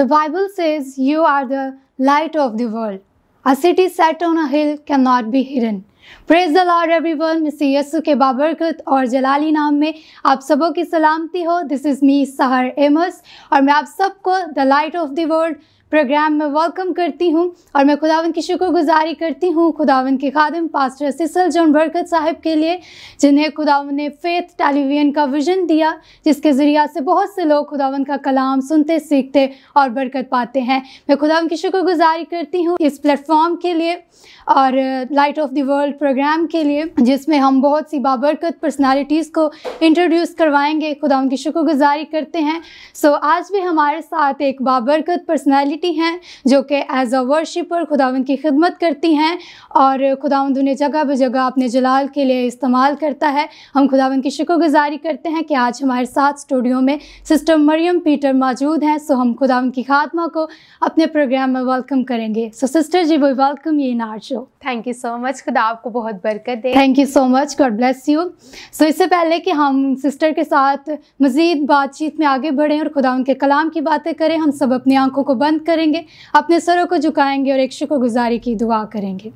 The Bible says, You are the light of the world. A city set on a hill cannot be hidden. Praise the lord everyone मिसी यस्सु के बाबरकत और जलाली नाम में आप सबों की सलामती हो दिस इज़ मी सहर एमस और मैं आप सबको the light of the world program में वेलकम करती हूँ और मैं खुदावन की शुक्रगुजारी करती हूँ खुदावन के खादम पास्टर सिसल जॉन बरकत साहब के लिए जिन्हें खुदावन ने फेथ टेलीविजन का विजन दिया जिसके ज़रिया से बहुत से लोग खुदावन का कलाम सुनते सीखते और बरकत पाते हैं मैं खुदावन की शुक्रगुजारी करती हूँ इस प्लेटफॉर्म के लिए और light of the world program के लिए जिसमें हम बहुत सी बाबरकत पर्सनालिटीज़ को इंट्रोड्यूस करवाएंगे खुदावन की शुक्रगुजारी करते हैं सो आज भी हमारे साथ एक बाबरकत पर्सनैलिटी बेटी हैं जो कि एज अ वर्शिपर खुदावंद की खिदमत करती हैं और खुदावंद उन्हें जगह ब जगह अपने जलाल के लिए इस्तेमाल करता है हम खुदावंद की शुक्रगुजारी करते हैं कि आज हमारे साथ स्टूडियो में सिस्टर मरियम पीटर मौजूद हैं सो हम खुदावंद की खात्मा को अपने प्रोग्राम में वेलकम करेंगे so sister ji we welcome ये आर शो थैंक यू सो मच खुदा आपको बहुत बरकत दे thank you so much God bless you so इससे पहले कि हम सिस्टर के साथ मज़ीद बातचीत में आगे बढ़ें और खुदा उनके कलाम की बातें करें हम सब अपनी आंखों को बंद करेंगे अपने सरों को झुकाएंगे और एक शुक्रगुजारी की दुआ करेंगे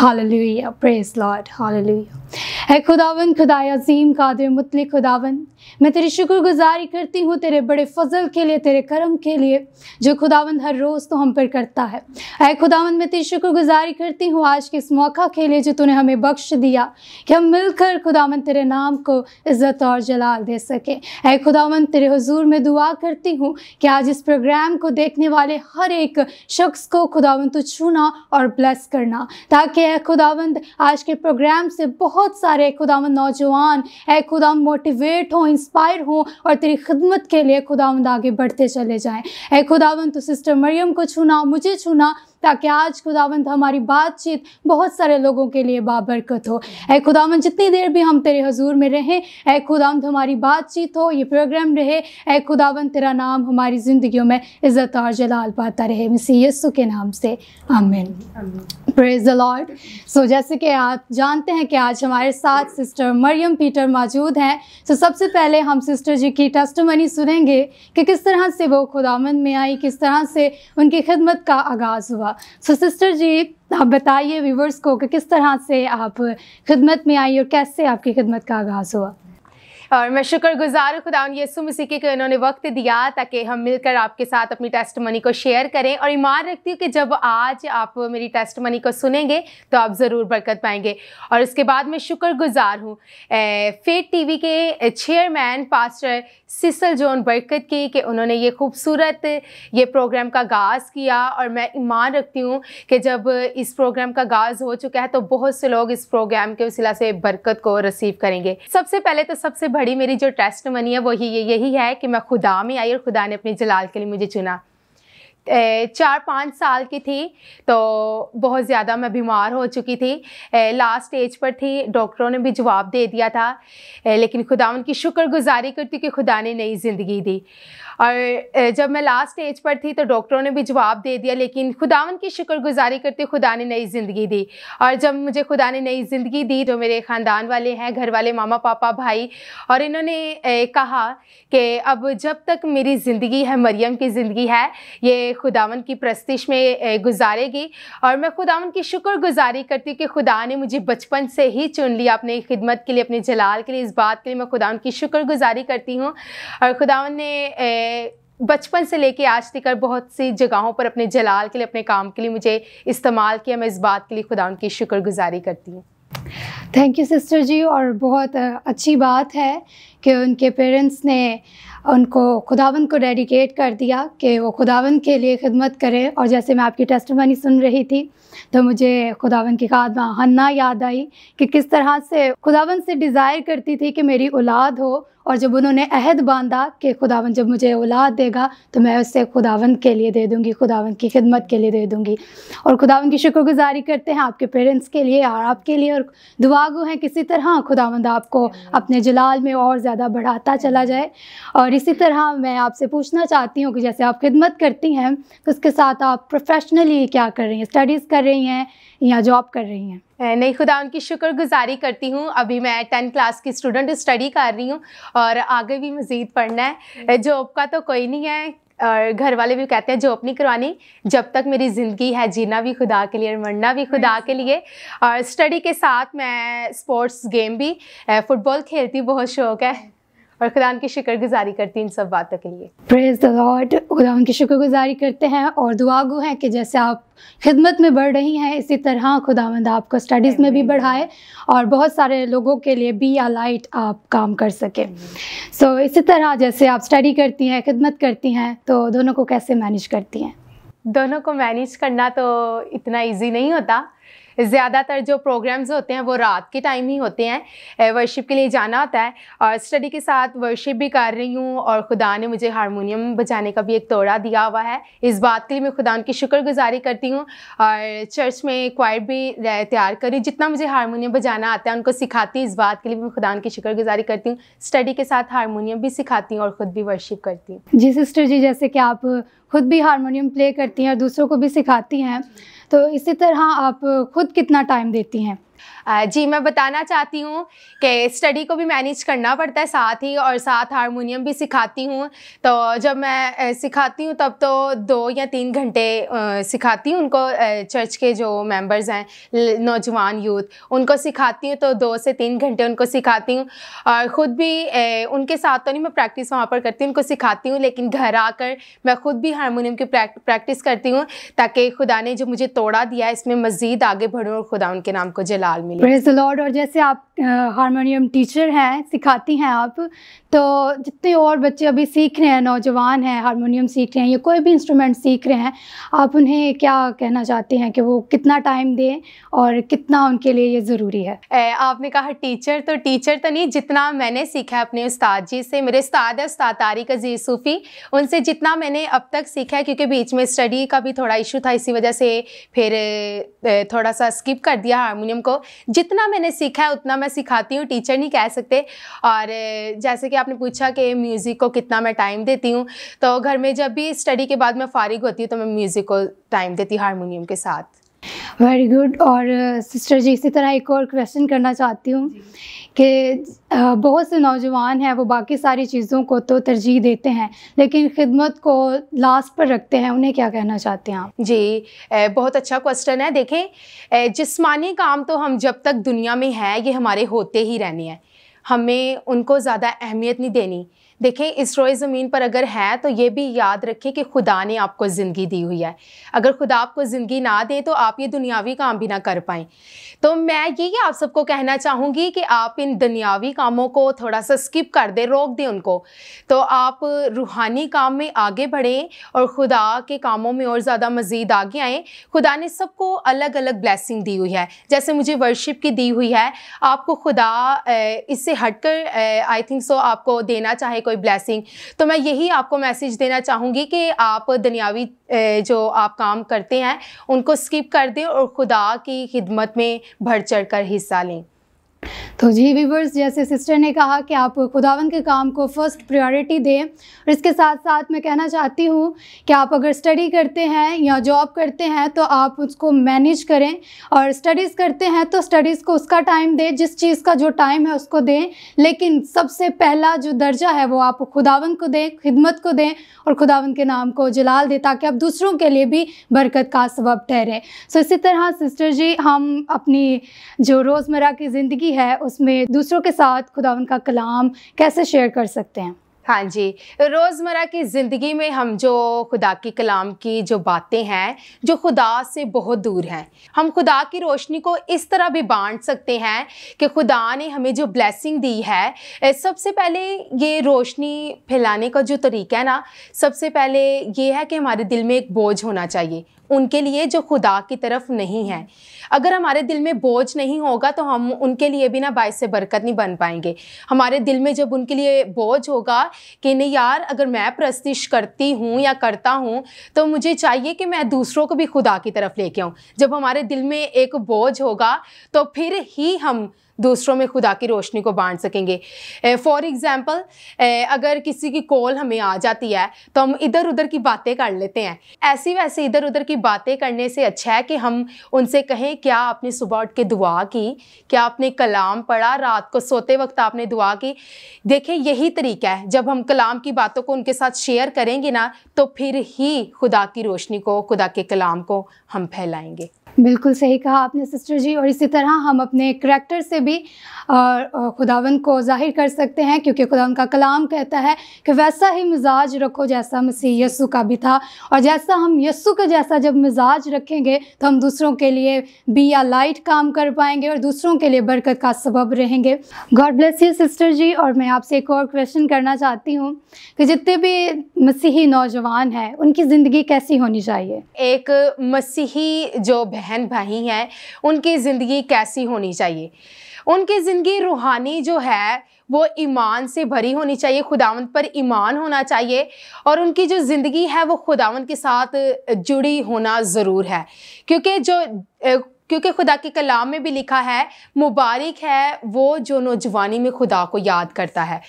हालेलुया प्रेस लॉर्ड हालेलुया है खुदावन खुदा अजीम कादिर मुतलिक खुदावन मैं तेरी शुक्रगुजारी करती हूँ तेरे बड़े फजल के लिए तेरे करम के लिए जो खुदावंद हर रोज़ तो हम पर करता है अः खुदावंद मैं तेरी शुक्रगुजारी करती हूँ आज के इस मौका के लिए जो तूने हमें बख्श दिया कि हम मिलकर खुदावंद तेरे नाम को इज़्ज़त और जलाल दे सकें अः खुदावंद तेरे हजूर में दुआ करती हूँ कि आज इस प्रोग्राम को देखने वाले हर एक शख्स को खुदावंद छूना और ब्लेस करना ताकि ए खुदावंद आज के प्रोग्राम से बहुत सारे खुदावंद नौजवान ए खुदावंद मोटिवेट हों इंस्पायर हों और तेरी खिदमत के लिए खुदावंद आगे बढ़ते चले जाएँ ए खुदावंद तो सिस्टर मरियम को छूना मुझे छूना ताकि आज खुदावंत हमारी बातचीत बहुत सारे लोगों के लिए बाबरकत हो ए खुदावंत जितनी देर भी हम तेरे हजूर में रहें ए खुदावंत हमारी बातचीत हो ये प्रोग्राम रहे ए खुदावंत तेरा नाम हमारी ज़िंदगियों में इज़्ज़त और जलाल पाता रहे मसी यस्सु के नाम से आमिन प्रेज द लॉर्ड सो जैसे कि आप जानते हैं कि आज हमारे साथ सिस्टर मरियम पीटर मौजूद हैं तो सबसे पहले हम सिस्टर जी की टेस्टमनी सुनेंगे कि किस तरह से वो खुदामंद में आई किस तरह से उनकी खिदमत का आगाज़ हुआ होगा सो सिस्टर जी आप बताइए व्यूवर्स को कि किस तरह से आप खिदमत में आई और कैसे आपकी खिदमत का आगाज़ हुआ और मैं शुक्रगुजार हूँ खुदा यसु मसीह के उन्होंने वक्त दिया ताकि हम मिलकर आपके साथ अपनी टेस्ट मनी को शेयर करें और ईमान रखती हूँ कि जब आज आप मेरी टेस्ट मनी को सुनेंगे तो आप ज़रूर बरकत पाएंगे और उसके बाद मैं शुक्र गुज़ार हूँ फेट टी के चेयरमैन पास्टर सिसल जोन बरकत की कि उन्होंने ये खूबसूरत ये प्रोग्राम का आगाज़ किया और मैं ईमान रखती हूँ कि जब इस प्रोग्राम का आगाज़ हो चुका है तो बहुत से लोग इस प्रोग्राम के वसीला से बरकत को रिसीव करेंगे सबसे पहले तो सबसे घड़ी मेरी जो टेस्ट मनी है वही यही है कि मैं खुदा में आई और खुदा ने अपने जलाल के लिए मुझे चुना चार पाँच साल की थी तो बहुत ज़्यादा मैं बीमार हो चुकी थी लास्ट स्टेज पर थी डॉक्टरों ने भी जवाब दे दिया था लेकिन खुदा उनकी शुक्रगुजारी करती कि खुदा ने नई ज़िंदगी दी और जब मैं लास्ट स्टेज पर थी तो डॉक्टरों ने भी जवाब दे दिया लेकिन खुदा उनकी शुक्रगुजारी करती खुदा ने नई ज़िंदगी दी और जब मुझे खुदा ने नई ज़िंदगी दी तो मेरे ख़ानदान वाले हैं घर वाले मामा पापा भाई और इन्होंने कहा कि अब जब तक मेरी ज़िंदगी है मरियम की ज़िंदगी है ये खुदावन की प्रस्तिश में गुजारेगी और मैं खुदावन की शुक्र गुजारी करती हूँ कि खुदा ने मुझे बचपन से ही चुन लिया अपनी खिदमत के लिए अपने जलाल के लिए इस बात के लिए मैं खुदावन की शुक्र गुजारी करती हूँ और खुदावन ने बचपन से लेके आज तक बहुत सी जगहों पर अपने जलाल के लिए अपने काम के लिए मुझे इस्तेमाल किया मैं इस बात के लिए खुदा उनकी शुक्रगुजारी करती हूँ थैंक यू सिस्टर जी और बहुत अच्छी बात है कि उनके पेरेंट्स ने उनको खुदावन को डेडिकेट कर दिया कि वो खुदावन के लिए खिदमत करें और जैसे मैं आपकी टेस्टमनी सुन रही थी तो मुझे खुदावन की खाद हन्ना याद आई कि किस तरह से खुदावन से डिज़ायर करती थी कि मेरी औलाद हो और जब उन्होंने अहद बांधा कि खुदावन जब मुझे औलाद देगा तो मैं उससे खुदावन के लिए दे दूँगी खुदावन की खिदमत के लिए दे दूँगी और खुदावन की शुक्रगुजारी करते हैं आपके पेरेंट्स के लिए और आपके लिए और दुआगु हैं किसी तरह खुदावंद आपको अपने जलाल में और ज़्यादा ज़्यादा बढ़ाता चला जाए और इसी तरह मैं आपसे पूछना चाहती हूँ कि जैसे आप खिदमत करती हैं तो उसके साथ आप प्रोफेशनली क्या कर रही हैं स्टडीज़ कर रही हैं या जॉब कर रही हैं नहीं खुदा उनकी शुक्रगुजारी करती हूँ अभी मैं टेंथ क्लास की स्टूडेंट स्टडी कर रही हूँ और आगे भी मज़ीद पढ़ना है जॉब हम्म। का तो कोई नहीं है और घर वाले भी कहते हैं जो अपनी करवानी जब तक मेरी ज़िंदगी है जीना भी खुदा के लिए और मरना भी खुदा के लिए और स्टडी के साथ मैं स्पोर्ट्स गेम भी फुटबॉल खेलती बहुत शौक है और खुदा की शुक्र गुजारी करती इन सब बातों के लिए प्रेज द लॉर्ड खुदा की शुक्र गुजारी करते हैं और दुआगो हैं कि जैसे आप खिदमत में बढ़ रही हैं इसी तरह खुदावंद आपको स्टडीज़ में भी बढ़ाए और बहुत सारे लोगों के लिए बी या लाइट आप काम कर सकें सो so, इसी तरह जैसे आप स्टडी करती हैं खिदमत करती हैं तो दोनों को कैसे मैनेज करती हैं दोनों को मैनेज करना तो इतना ईजी नहीं होता ज़्यादातर जो प्रोग्राम्स होते हैं वो रात के टाइम ही होते हैं वर्शिप के लिए जाना होता है और स्टडी के साथ वर्शिप भी कर रही हूँ और खुदा ने मुझे हारमोनियम बजाने का भी एक तोड़ा दिया हुआ है इस बात के लिए मैं खुदा की शुक्रगुजारी करती हूँ और चर्च में क्वायर भी तैयार करी जितना मुझे हारमोनियम बजाना आता है उनको सिखाती हूँ इस बात के लिए मैं खुदा की शुक्रगुजारी करती हूँ स्टडी के साथ हारमोनियम भी सिखाती हूँ और ख़ुद भी वर्शिप करती हूँ जी सिस्टर जी जैसे कि आप खुद भी हारमोनियम प्ले करती हैं और दूसरों को भी सिखाती हैं तो इसी तरह आप खुद कितना टाइम देती हैं जी मैं बताना चाहती हूँ कि स्टडी को भी मैनेज करना पड़ता है साथ ही और साथ हारमोनियम भी सिखाती हूँ तो जब मैं सिखाती हूँ तब तो दो या तीन घंटे सिखाती हूँ उनको चर्च के जो मेंबर्स हैं नौजवान यूथ उनको सिखाती हूँ तो दो से तीन घंटे उनको सिखाती हूँ और ख़ुद भी उनके साथ तो नहीं मैं प्रैक्टिस वहाँ पर करती हूँ उनको सिखाती हूँ लेकिन घर आकर मैं ख़ुद भी हारमोनियम की प्रैक्टिस करती हूँ ताकि खुदा ने जो मुझे तोड़ा दिया इसमें मज़ीद आगे बढ़ूँ और खुदा उनके नाम को जला मिले लॉर्ड और जैसे आप हारमोनियम टीचर हैं सिखाती हैं आप तो जितने और बच्चे अभी सीख रहे हैं नौजवान हैं हारमोनियम सीख रहे हैं या कोई भी इंस्ट्रूमेंट सीख रहे हैं आप उन्हें क्या कहना चाहते हैं कि वो कितना टाइम दें और कितना उनके लिए ये ज़रूरी है ए, आपने कहा टीचर तो टीचर तो नहीं जितना मैंने सीखा है अपने उस्ताद जी से मेरे उस्ताद है उस्ताद तारिक अजीज सूफ़ी उनसे जितना मैंने अब तक सीखा है क्योंकि बीच में स्टडी का भी थोड़ा इशू था इसी वजह से फिर थोड़ा सा स्किप कर दिया हारमोनियम को जितना मैंने सीखा है उतना मैं सिखाती हूँ टीचर नहीं कह सकते और जैसे कि आपने पूछा कि म्यूज़िक को कितना मैं टाइम देती हूँ तो घर में जब भी स्टडी के बाद मैं फारिग होती हूँ तो मैं म्यूज़िक को टाइम देती हारमोनियम के साथ वेरी गुड और सिस्टर जी इसी तरह एक और क्वेश्चन करना चाहती हूँ कि बहुत से नौजवान हैं वो बाकी सारी चीज़ों को तो तरजीह देते हैं लेकिन खिदमत को लास्ट पर रखते हैं उन्हें क्या कहना चाहते हैं आप जी बहुत अच्छा क्वेश्चन है देखें जिस्मानी काम तो हम जब तक दुनिया में हैं ये हमारे होते ही रहने हैं हमें उनको ज़्यादा अहमियत नहीं देनी देखें इसरोए ज़मीन पर अगर है तो ये भी याद रखें कि खुदा ने आपको ज़िंदगी दी हुई है अगर खुदा आपको ज़िंदगी ना दे तो आप ये दुनियावी काम भी ना कर पाएँ तो मैं यही आप सबको कहना चाहूँगी कि आप इन दुनियावी कामों को थोड़ा सा स्किप कर दें रोक दें उनको तो आप रूहानी काम में आगे बढ़ें और खुदा के कामों में और ज़्यादा मज़ीद आगे आएँ खुदा ने सबको अलग अलग ब्लैसिंग दी हुई है जैसे मुझे वर्शिप की दी हुई है आपको खुदा इससे हट कर आई थिंक सो आपको देना चाहे कोई कोई ब्लैसिंग तो मैं यही आपको मैसेज देना चाहूँगी कि आप दुनियावी जो आप काम करते हैं उनको स्किप कर दें और खुदा की खिदमत में बढ़ चढ़ कर हिस्सा लें तो जी वीवर्स जैसे सिस्टर ने कहा कि आप खुदावन के काम को फर्स्ट प्रायोरिटी दें और इसके साथ साथ मैं कहना चाहती हूँ कि आप अगर स्टडी करते हैं या जॉब करते हैं तो आप उसको मैनेज करें और स्टडीज़ करते हैं तो स्टडीज़ को उसका टाइम दें जिस चीज़ का जो टाइम है उसको दें लेकिन सबसे पहला जो दर्जा है वो आप खुदावन को दें खिदमत को दें और खुदावन के नाम को जलाल दें ताकि आप दूसरों के लिए भी बरकत का सबब ठहरें सो इसी तरह सिस्टर जी हम अपनी जो रोज़मर्रा की ज़िंदगी ज़िंदगी है उसमें दूसरों के साथ खुदा उनका कलाम कैसे शेयर कर सकते हैं हाँ जी रोज़मर्रा की ज़िंदगी में हम जो खुदा की कलाम की जो बातें हैं जो खुदा से बहुत दूर हैं हम खुदा की रोशनी को इस तरह भी बांट सकते हैं कि खुदा ने हमें जो ब्लेसिंग दी है सबसे पहले ये रोशनी फैलाने का जो तरीका है ना सबसे पहले ये है कि हमारे दिल में एक बोझ होना चाहिए उनके लिए जो खुदा की तरफ नहीं है अगर हमारे दिल में बोझ नहीं होगा तो हम उनके लिए भी ना बायस से बरकत नहीं बन पाएंगे हमारे दिल में जब उनके लिए बोझ होगा कि नहीं यार अगर मैं प्रस्तिश करती हूँ या करता हूँ तो मुझे चाहिए कि मैं दूसरों को भी खुदा की तरफ लेके आऊँ जब हमारे दिल में एक बोझ होगा तो फिर ही हम दूसरों में खुदा की रोशनी को बांट सकेंगे फॉर एग्ज़ाम्पल अगर किसी की कॉल हमें आ जाती है तो हम इधर उधर की बातें कर लेते हैं ऐसी वैसे इधर उधर की बातें करने से अच्छा है कि हम उनसे कहें क्या आपने सुबह उठ के दुआ की क्या आपने कलाम पढ़ा रात को सोते वक्त आपने दुआ की देखिए यही तरीका है जब हम कलाम की बातों को उनके साथ शेयर करेंगे ना तो फिर ही खुदा की रोशनी को खुदा के कलाम को हम फैलाएंगे बिल्कुल सही कहा आपने सिस्टर जी और इसी तरह हम अपने करैक्टर से भी खुदावन को जाहिर कर सकते हैं क्योंकि खुदा का कलाम कहता है कि वैसा ही मिजाज रखो जैसा मसीह यस्सु का भी था और जैसा हम यस्सु का जैसा जब मिजाज रखेंगे तो हम दूसरों के लिए बी या लाइट काम कर पाएंगे और दूसरों के लिए बरकत का सबब रहेंगे God bless you sister ji और मैं आपसे एक और क्वेश्चन करना चाहती हूँ कि जितने भी मसीही नौजवान हैं उनकी ज़िंदगी कैसी होनी चाहिए एक मसीही जो बहन भाई हैं उनकी ज़िंदगी कैसी होनी चाहिए उनकी ज़िंदगी रूहानी जो है वो ईमान से भरी होनी चाहिए खुदावंत पर ईमान होना चाहिए और उनकी जो ज़िंदगी है वो खुदावंत के साथ जुड़ी होना ज़रूर है क्योंकि जो क्योंकि खुदा के कलाम में भी लिखा है मुबारक है वो जो नौजवानी में खुदा को याद करता है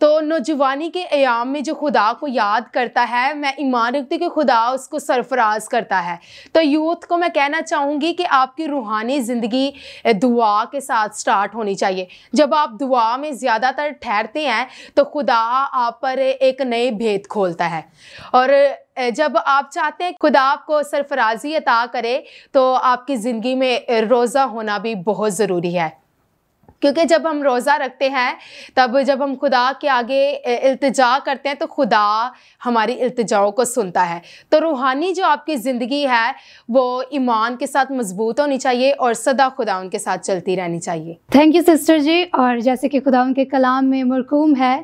तो नौजवानी के आयाम में जो खुदा को याद करता है मैं ईमान रखती हूँ कि खुदा उसको सरफराज करता है तो यूथ को मैं कहना चाहूँगी कि आपकी रूहानी ज़िंदगी दुआ के साथ स्टार्ट होनी चाहिए जब आप दुआ में ज़्यादातर ठहरते हैं तो खुदा आप पर एक नए भेद खोलता है और जब आप चाहते हैं खुदा आपको सरफराजी अता करे तो आपकी ज़िंदगी में रोज़ा होना भी बहुत ज़रूरी है क्योंकि जब हम रोज़ा रखते हैं तब जब हम खुदा के आगे इल्तजा करते हैं तो खुदा हमारी इल्तजाओं को सुनता है तो रूहानी जो आपकी ज़िंदगी है वो ईमान के साथ मजबूत होनी चाहिए और सदा खुदा उनके साथ चलती रहनी चाहिए थैंक यू सिस्टर जी और जैसे कि खुदा उनके कलाम में मरकूम है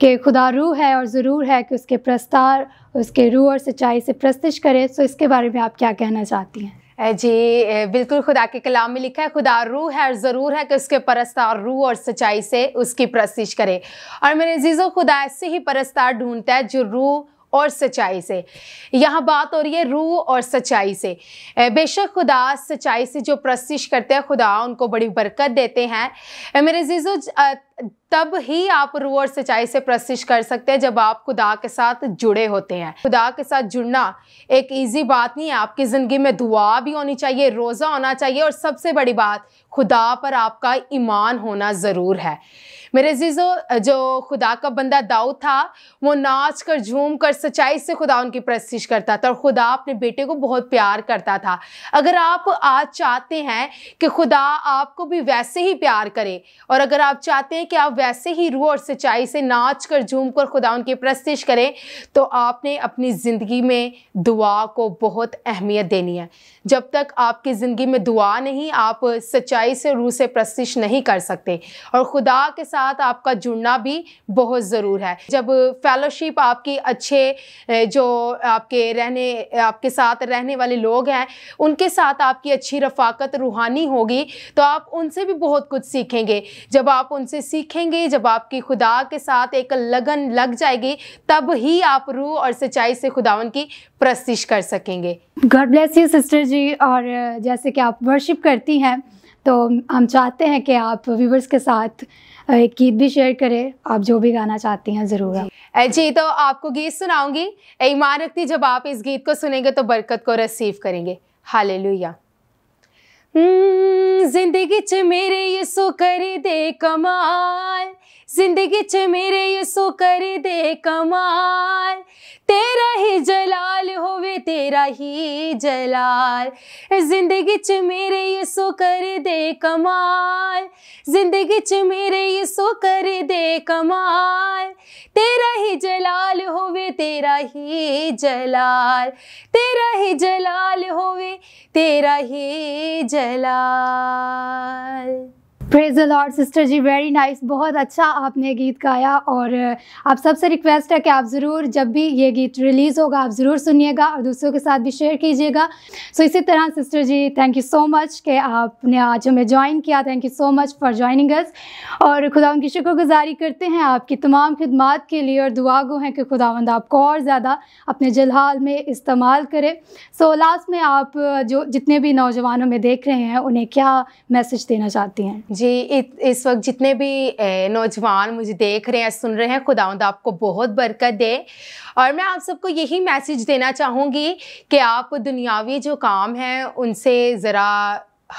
कि खुदा रूह है और ज़रूर है कि उसके प्रस्तार उसके रूह और सच्चाई से प्रस्तिश करे तो इसके बारे में आप क्या कहना चाहती हैं जी बिल्कुल खुदा के कलाम में लिखा है खुदा रूह है और ज़रूर है कि उसके परस्तार रूह और सच्चाई से उसकी प्रस्तिश करे और मेरे जीज़ो खुदा ऐसे ही परस्तार ढूंढता है जो रूह और सच्चाई से यहाँ बात हो रही है रूह और सच्चाई से बेशक खुदा सच्चाई से जो प्रस्तिश करते हैं खुदा उनको बड़ी बरकत देते हैं मेरे जीजो तब ही आप रूह और सच्चाई से प्रस्तिश कर सकते हैं जब आप खुदा के साथ जुड़े होते हैं खुदा के साथ जुड़ना एक ईजी बात नहीं है आपकी ज़िंदगी में दुआ भी होनी चाहिए रोज़ा होना चाहिए और सबसे बड़ी बात खुदा पर आपका ईमान होना ज़रूर है मेरे जीजो जो खुदा का बंदा दाऊद था वो नाच कर झूम कर सच्चाई से खुदा उनकी प्रस्तिश करता था और खुदा अपने बेटे को बहुत प्यार करता था अगर आप आज चाहते हैं कि खुदा आपको भी वैसे ही प्यार करे और अगर आप चाहते हैं कि आप वैसे ही रूह और सच्चाई से नाच कर झूम कर खुदा उनकी प्रस्तिश करें तो आपने अपनी ज़िंदगी में दुआ को बहुत अहमियत देनी है जब तक आपकी ज़िंदगी में दुआ नहीं आप सच्चाई से रूह से प्रस्तिश नहीं कर सकते और खुदा के साथ साथ आपका जुड़ना भी बहुत ज़रूर है जब फेलोशिप आपकी अच्छे जो आपके रहने आपके साथ रहने वाले लोग हैं उनके साथ आपकी अच्छी रफाकत रूहानी होगी तो आप उनसे भी बहुत कुछ सीखेंगे जब आप उनसे सीखेंगे जब आपकी खुदा के साथ एक लगन लग जाएगी तब ही आप रूह और सच्चाई से खुदावन की प्रस्तिश कर सकेंगे God bless you sister ji और जैसे कि आप वर्शिप करती हैं तो हम चाहते हैं कि आप व्यूवर्स के साथ एक गीत भी शेयर करें आप जो भी गाना चाहती हैं ज़रूर जी।, जी तो आपको गीत सुनाऊंगी ईमान रखती जब आप इस गीत को सुनेंगे तो बरकत को रसीव करेंगे लुया हम्म, जिंदगी च मेरे यसो सो कर दे कमाल जिंदगी च मेरे यसो सो कर दे कमाल तेरा ही जलाल होवे तेरा ही जलाल जिंदगी च मेरे यसो सो कर दे कमाल जिंदगी च मेरे यसो सो कर दे कमाल तेरा ही जलाल होवे तेरा ही जलाल तेरा ही जलाल होवे तेरा ही जलाल praise Lord sister ji very nice बहुत अच्छा आपने गीत गाया और आप सबसे रिक्वेस्ट है कि आप ज़रूर जब भी ये गीत रिलीज़ होगा आप ज़रूर सुनिएगा और दूसरों के साथ भी शेयर कीजिएगा सो so, इसी तरह sister ji thank you so much कि आपने आज हमें ज्वाइन किया thank you so much for joining us और खुदा उनकी शुक्रगुजारी करते हैं आपकी तमाम खदमात के लिए और दुआगो हैं कि खुदावंद आपको और ज़्यादा अपने जलहाल में इस्तेमाल करें सो so, लास्ट में आप जो जितने भी नौजवानों में देख रहे हैं उन्हें क्या मैसेज देना चाहती हैं जी जी इस वक्त जितने भी नौजवान मुझे देख रहे हैं सुन रहे हैं खुदावंद आपको बहुत बरकत दे और मैं आप सबको यही मैसेज देना चाहूँगी कि आप दुनियावी जो काम हैं उनसे ज़रा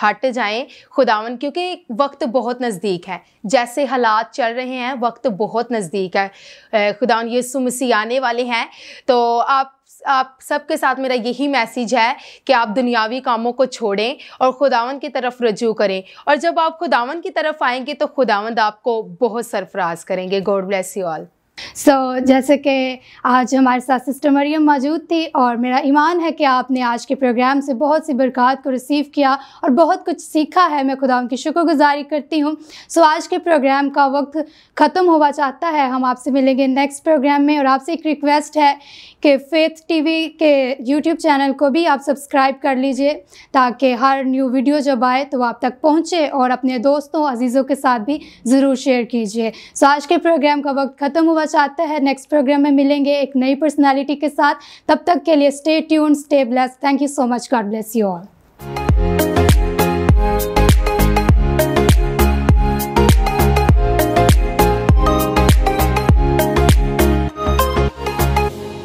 हट जाएं खुदावन क्योंकि वक्त बहुत नज़दीक है जैसे हालात चल रहे हैं वक्त बहुत नज़दीक है खुदावन यीशु मसीह आने वाले हैं तो आप आप सबके साथ मेरा यही मैसेज है कि आप दुनियावी कामों को छोड़ें और खुदावन की तरफ रजू करें और जब आप खुदावन की तरफ आएंगे तो खुदावंद आपको बहुत सरफराज करेंगे God bless you all so so, जैसे कि आज हमारे साथ सिस्टर मरियम मौजूद थी और मेरा ईमान है कि आपने आज के प्रोग्राम से बहुत सी बरक़ात को रिसीव किया और बहुत कुछ सीखा है मैं खुदा उनकी शुक्रगुजारी करती हूँ सो so, आज के प्रोग्राम का वक्त ख़त्म हुआ चाहता है हम आपसे मिलेंगे नेक्स्ट प्रोग्राम में और आपसे एक रिक्वेस्ट है कि फेथ टी के यूट्यूब चैनल को भी आप सब्सक्राइब कर लीजिए ताकि हर न्यू वीडियो जब आए तो आप तक पहुँचे और अपने दोस्तों अजीज़ों के साथ भी ज़रूर शेयर कीजिए सो so, आज के प्रोग्राम का वक्त ख़त्म हुआ जुड़ना चाहता है नेक्स्ट प्रोग्राम में मिलेंगे एक नई पर्सनैलिटी के साथ तब तक के लिए stay tune stay bless thank you so much God bless you all